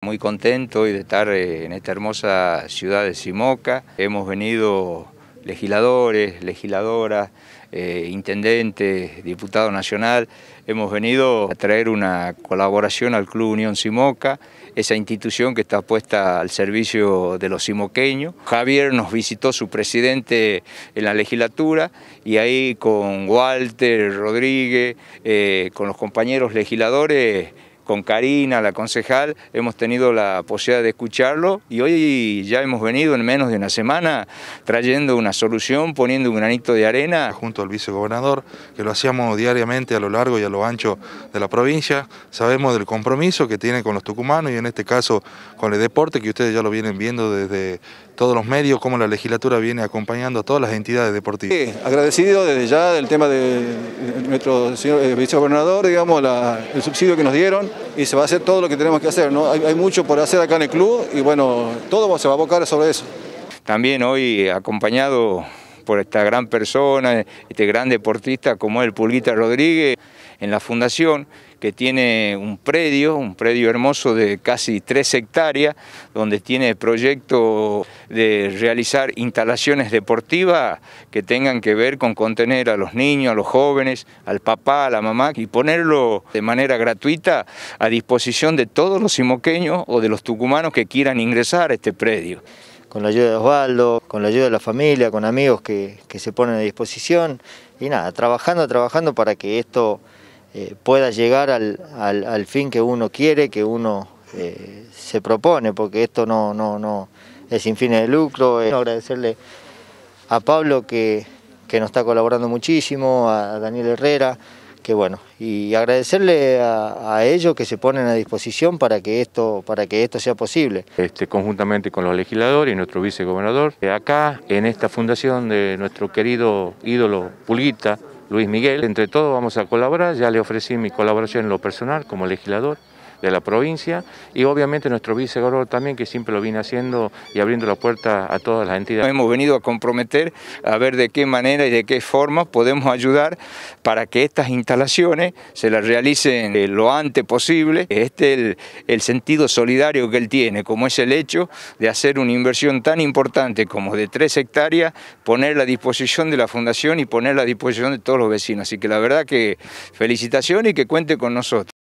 Muy contento hoy de estar eh, en esta hermosa ciudad de Simoca. Hemos venido legisladores, legisladoras, eh, intendentes, diputado nacional, hemos venido a traer una colaboración al Club Unión Simoca, esa institución que está puesta al servicio de los simoqueños. Javier nos visitó su presidente en la legislatura y ahí con Walter, Rodríguez, eh, con los compañeros legisladores con Karina, la concejal, hemos tenido la posibilidad de escucharlo y hoy ya hemos venido en menos de una semana trayendo una solución, poniendo un granito de arena. Junto al vicegobernador, que lo hacíamos diariamente a lo largo y a lo ancho de la provincia, sabemos del compromiso que tiene con los tucumanos y en este caso con el deporte, que ustedes ya lo vienen viendo desde todos los medios, cómo la legislatura viene acompañando a todas las entidades deportivas. Sí, agradecido desde ya del tema de nuestro eh, vicegobernador, digamos, el subsidio que nos dieron y se va a hacer todo lo que tenemos que hacer. ¿no? Hay, hay mucho por hacer acá en el club y bueno, todo se va a abocar sobre eso. También hoy acompañado por esta gran persona, este gran deportista como es el Pulguita Rodríguez en la fundación, que tiene un predio, un predio hermoso de casi tres hectáreas, donde tiene proyecto de realizar instalaciones deportivas que tengan que ver con contener a los niños, a los jóvenes, al papá, a la mamá, y ponerlo de manera gratuita a disposición de todos los simoqueños o de los tucumanos que quieran ingresar a este predio con la ayuda de Osvaldo, con la ayuda de la familia, con amigos que, que, se ponen a disposición y nada, trabajando, trabajando para que esto eh, pueda llegar al, al, fin que uno quiere, que uno eh, se propone, porque esto no, no, no es sin fines de lucro. Agradecerle a Pablo que, que, nos está colaborando muchísimo, a Daniel Herrera, que bueno, y agradecerle a, ellos que se ponen a disposición para que esto, para que esto sea posible. Este, conjuntamente con los legisladores y nuestro vicegobernador, eh, acá en esta fundación de nuestro querido ídolo Pulguita, Luis Miguel. Entre todos vamos a colaborar, ya le ofrecí mi colaboración en lo personal como legislador de la provincia y obviamente nuestro vicegobernador también que siempre lo viene haciendo y abriendo la puerta a todas las entidades. Hemos venido a comprometer a ver de qué manera y de qué forma podemos ayudar para que estas instalaciones se las realicen eh, lo antes posible. Este es el, el sentido solidario que él tiene, como es el hecho de hacer una inversión tan importante como de tres hectáreas, ponerla a disposición de la Fundación y ponerla a disposición de todos los vecinos. Así que la verdad que felicitaciones y que cuente con nosotros.